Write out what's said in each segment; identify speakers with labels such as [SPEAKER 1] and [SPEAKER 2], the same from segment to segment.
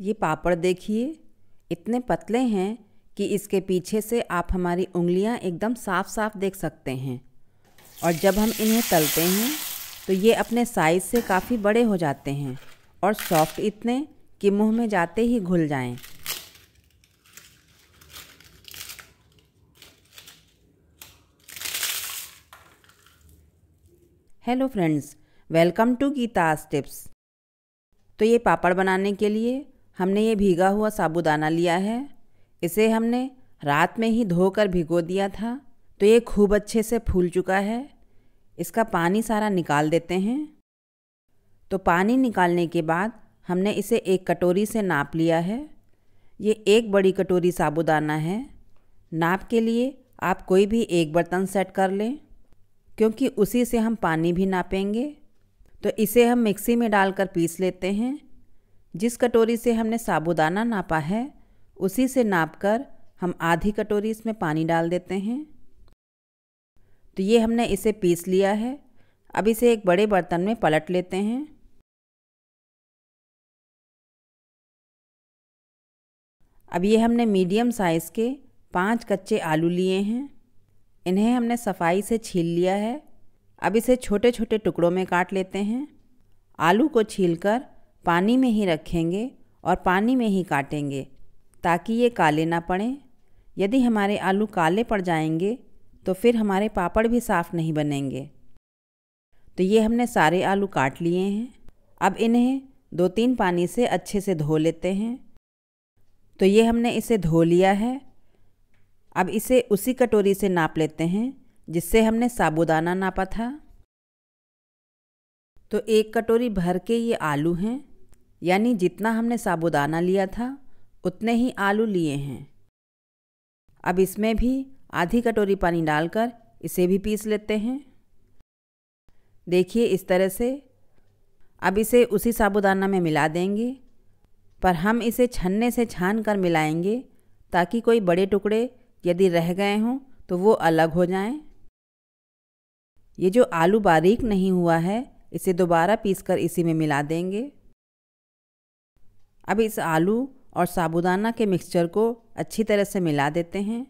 [SPEAKER 1] ये पापड़ देखिए इतने पतले हैं कि इसके पीछे से आप हमारी उंगलियां एकदम साफ साफ देख सकते हैं और जब हम इन्हें तलते हैं तो ये अपने साइज़ से काफ़ी बड़े हो जाते हैं और सॉफ्ट इतने कि मुंह में जाते ही घुल जाएं। Hello friends welcome to Geeta tips तो ये पापड़ बनाने के लिए हमने ये भीगा हुआ साबुदाना लिया है इसे हमने रात में ही धोकर भिगो दिया था तो ये खूब अच्छे से फूल चुका है इसका पानी सारा निकाल देते हैं तो पानी निकालने के बाद हमने इसे एक कटोरी से नाप लिया है ये एक बड़ी कटोरी साबुदाना है नाप के लिए आप कोई भी एक बर्तन सेट कर लें क्योंकि उसी से हम पानी भी नापेंगे तो इसे हम मिक्सी में डालकर पीस लेते हैं जिस कटोरी से हमने साबुदाना नापा है उसी से नाप कर हम आधी कटोरी इसमें पानी डाल देते हैं तो ये हमने इसे पीस लिया है अब इसे एक बड़े बर्तन में पलट लेते हैं अब ये हमने मीडियम साइज़ के पांच कच्चे आलू लिए हैं इन्हें हमने सफाई से छील लिया है अब इसे छोटे छोटे टुकड़ों में काट लेते हैं आलू को छीलकर पानी में ही रखेंगे और पानी में ही काटेंगे ताकि ये काले ना पड़ें यदि हमारे आलू काले पड़ जाएंगे तो फिर हमारे पापड़ भी साफ़ नहीं बनेंगे तो ये हमने सारे आलू काट लिए हैं अब इन्हें दो तीन पानी से अच्छे से धो लेते हैं तो ये हमने इसे धो लिया है अब इसे उसी कटोरी से नाप लेते हैं जिससे हमने साबुदाना नापा था तो एक कटोरी भर के ये आलू हैं यानी जितना हमने साबुदाना लिया था उतने ही आलू लिए हैं अब इसमें भी आधी कटोरी पानी डालकर इसे भी पीस लेते हैं देखिए इस तरह से अब इसे उसी साबुदाना में मिला देंगे पर हम इसे छन्ने से छान कर मिलाएंगे ताकि कोई बड़े टुकड़े यदि रह गए हों तो वो अलग हो जाएं। ये जो आलू बारीक नहीं हुआ है इसे दोबारा पीसकर इसी में मिला देंगे अब इस आलू और साबुदाना के मिक्सचर को अच्छी तरह से मिला देते हैं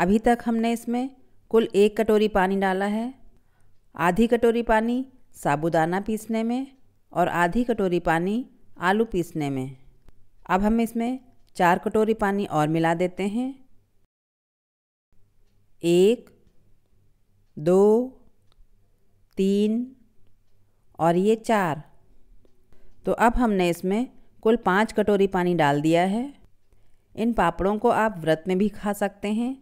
[SPEAKER 1] अभी तक हमने इसमें कुल एक कटोरी पानी डाला है आधी कटोरी पानी साबुदाना पीसने में और आधी कटोरी पानी आलू पीसने में अब हम इसमें चार कटोरी पानी और मिला देते हैं एक दो तीन और ये चार तो अब हमने इसमें कुल पाँच कटोरी पानी डाल दिया है इन पापड़ों को आप व्रत में भी खा सकते हैं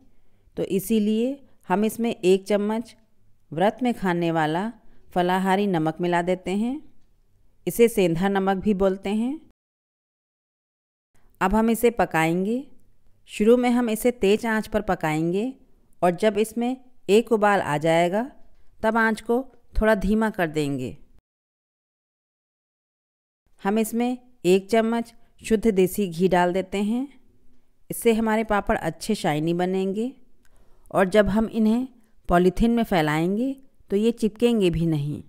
[SPEAKER 1] तो इसीलिए हम इसमें एक चम्मच व्रत में खाने वाला फलाहारी नमक मिला देते हैं इसे सेंधा नमक भी बोलते हैं अब हम इसे पकाएंगे शुरू में हम इसे तेज आंच पर पकाएंगे और जब इसमें एक उबाल आ जाएगा तब आंच को थोड़ा धीमा कर देंगे हम इसमें एक चम्मच शुद्ध देसी घी डाल देते हैं इससे हमारे पापड़ अच्छे शाइनी बनेंगे और जब हम इन्हें पॉलीथीन में फैलाएंगे तो ये चिपकेंगे भी नहीं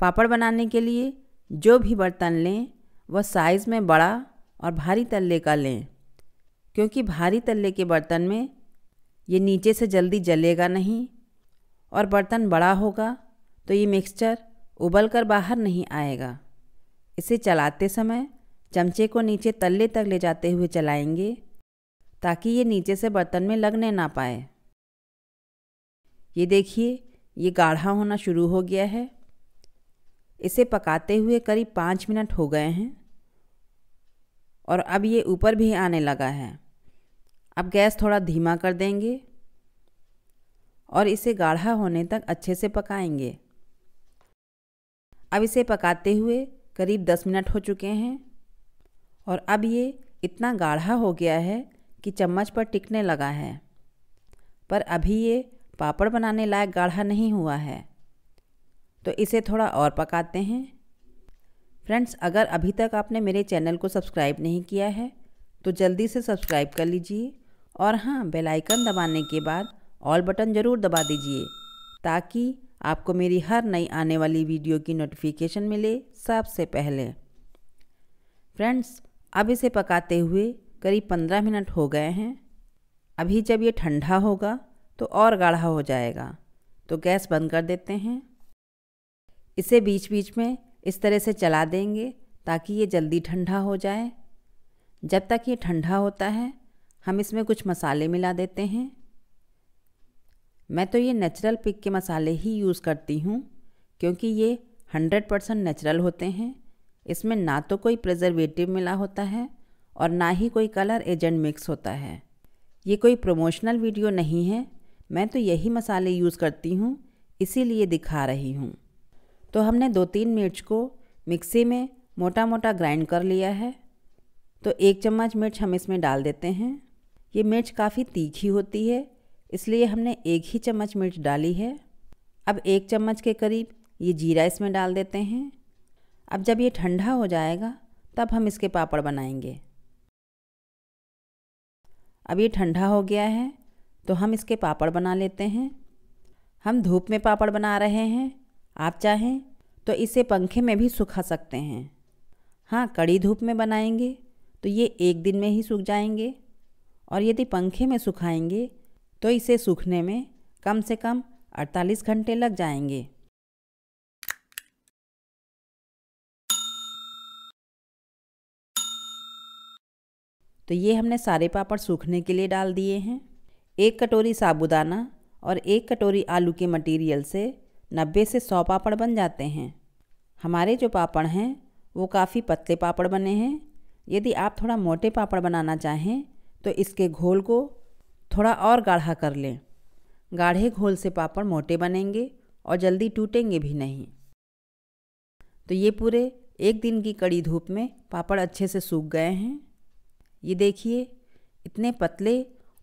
[SPEAKER 1] पापड़ बनाने के लिए जो भी बर्तन लें वह साइज़ में बड़ा और भारी तल्ले का लें क्योंकि भारी तल्ले के बर्तन में ये नीचे से जल्दी जलेगा नहीं और बर्तन बड़ा होगा तो ये मिक्सचर उबल कर बाहर नहीं आएगा इसे चलाते समय चमचे को नीचे तल्ले तक ले जाते हुए चलाएंगे ताकि ये नीचे से बर्तन में लगने ना पाए ये देखिए ये गाढ़ा होना शुरू हो गया है इसे पकाते हुए करीब पाँच मिनट हो गए हैं और अब ये ऊपर भी आने लगा है अब गैस थोड़ा धीमा कर देंगे और इसे गाढ़ा होने तक अच्छे से पकाएंगे अब इसे पकाते हुए करीब दस मिनट हो चुके हैं और अब ये इतना गाढ़ा हो गया है कि चम्मच पर टिकने लगा है पर अभी ये पापड़ बनाने लायक गाढ़ा नहीं हुआ है तो इसे थोड़ा और पकाते हैं फ्रेंड्स अगर अभी तक आपने मेरे चैनल को सब्सक्राइब नहीं किया है तो जल्दी से सब्सक्राइब कर लीजिए और हाँ बेल आइकन दबाने के बाद ऑल बटन ज़रूर दबा दीजिए ताकि आपको मेरी हर नई आने वाली वीडियो की नोटिफिकेशन मिले सबसे पहले फ्रेंड्स अब इसे पकाते हुए करीब पंद्रह मिनट हो गए हैं अभी जब ये ठंडा होगा तो और गाढ़ा हो जाएगा तो गैस बंद कर देते हैं इसे बीच बीच में इस तरह से चला देंगे ताकि ये जल्दी ठंडा हो जाए जब तक ये ठंडा होता है हम इसमें कुछ मसाले मिला देते हैं मैं तो ये नेचुरल पिक के मसाले ही यूज़ करती हूँ क्योंकि ये हंड्रेड परसेंट नेचुरल होते हैं इसमें ना तो कोई प्रिजर्वेटिव मिला होता है और ना ही कोई कलर एजेंट मिक्स होता है ये कोई प्रमोशनल वीडियो नहीं है मैं तो यही मसाले यूज़ करती हूँ इसीलिए दिखा रही हूँ तो हमने दो तीन मिर्च को मिक्सी में मोटा मोटा ग्राइंड कर लिया है तो एक चम्मच मिर्च हम इसमें डाल देते हैं ये मिर्च काफ़ी तीखी होती है इसलिए हमने एक ही चम्मच मिर्च डाली है अब एक चम्मच के करीब ये जीरा इसमें डाल देते हैं अब जब ये ठंडा हो जाएगा तब हम इसके पापड़ बनाएंगे अब ये ठंडा हो गया है तो हम इसके पापड़ बना लेते हैं हम धूप में पापड़ बना रहे हैं आप चाहें तो इसे पंखे में भी सुखा सकते हैं हाँ कड़ी धूप में बनाएंगे तो ये एक दिन में ही सूख जाएंगे और यदि पंखे में सुखाएंगे तो इसे सूखने में कम से कम 48 घंटे लग जाएंगे तो ये हमने सारे पापड़ सूखने के लिए डाल दिए हैं एक कटोरी साबुदाना और एक कटोरी आलू के मटेरियल से 90 से 100 पापड़ बन जाते हैं हमारे जो पापड़ हैं वो काफ़ी पतले पापड़ बने हैं यदि आप थोड़ा मोटे पापड़ बनाना चाहें तो इसके घोल को थोड़ा और गाढ़ा कर लें गाढ़े घोल से पापड़ मोटे बनेंगे और जल्दी टूटेंगे भी नहीं तो ये पूरे एक दिन की कड़ी धूप में पापड़ अच्छे से सूख गए हैं ये देखिए इतने पतले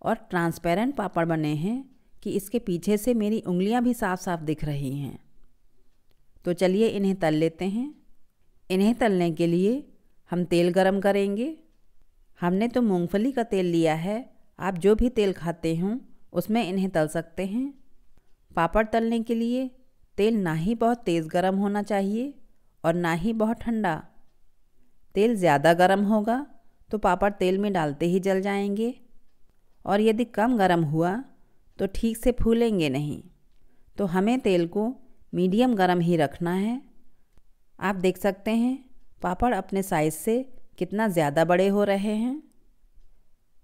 [SPEAKER 1] और ट्रांसपेरेंट पापड़ बने हैं कि इसके पीछे से मेरी उंगलियां भी साफ साफ दिख रही हैं तो चलिए इन्हें तल लेते हैं इन्हें तलने के लिए हम तेल गरम करेंगे हमने तो मूंगफली का तेल लिया है आप जो भी तेल खाते हों उसमें इन्हें तल सकते हैं पापड़ तलने के लिए तेल ना ही बहुत तेज़ गर्म होना चाहिए और ना ही बहुत ठंडा तेल ज़्यादा गर्म होगा तो पापड़ तेल में डालते ही जल जाएंगे और यदि कम गर्म हुआ तो ठीक से फूलेंगे नहीं तो हमें तेल को मीडियम गर्म ही रखना है आप देख सकते हैं पापड़ अपने साइज़ से कितना ज़्यादा बड़े हो रहे हैं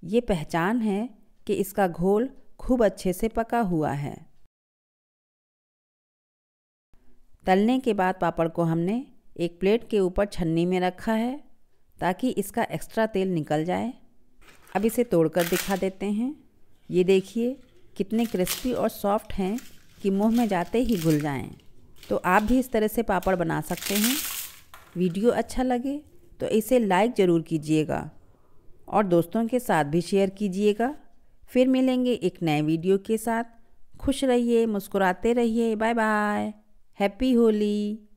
[SPEAKER 1] ये पहचान है कि इसका घोल खूब अच्छे से पका हुआ है तलने के बाद पापड़ को हमने एक प्लेट के ऊपर छन्नी में रखा है ताकि इसका एक्स्ट्रा तेल निकल जाए अब इसे तोड़कर दिखा देते हैं ये देखिए कितने क्रिस्पी और सॉफ्ट हैं कि मुंह में जाते ही घुल जाएं। तो आप भी इस तरह से पापड़ बना सकते हैं वीडियो अच्छा लगे तो इसे लाइक ज़रूर कीजिएगा और दोस्तों के साथ भी शेयर कीजिएगा फिर मिलेंगे एक नए वीडियो के साथ खुश रहिए मुस्कुराते रहिए बाय बाय हैप्पी होली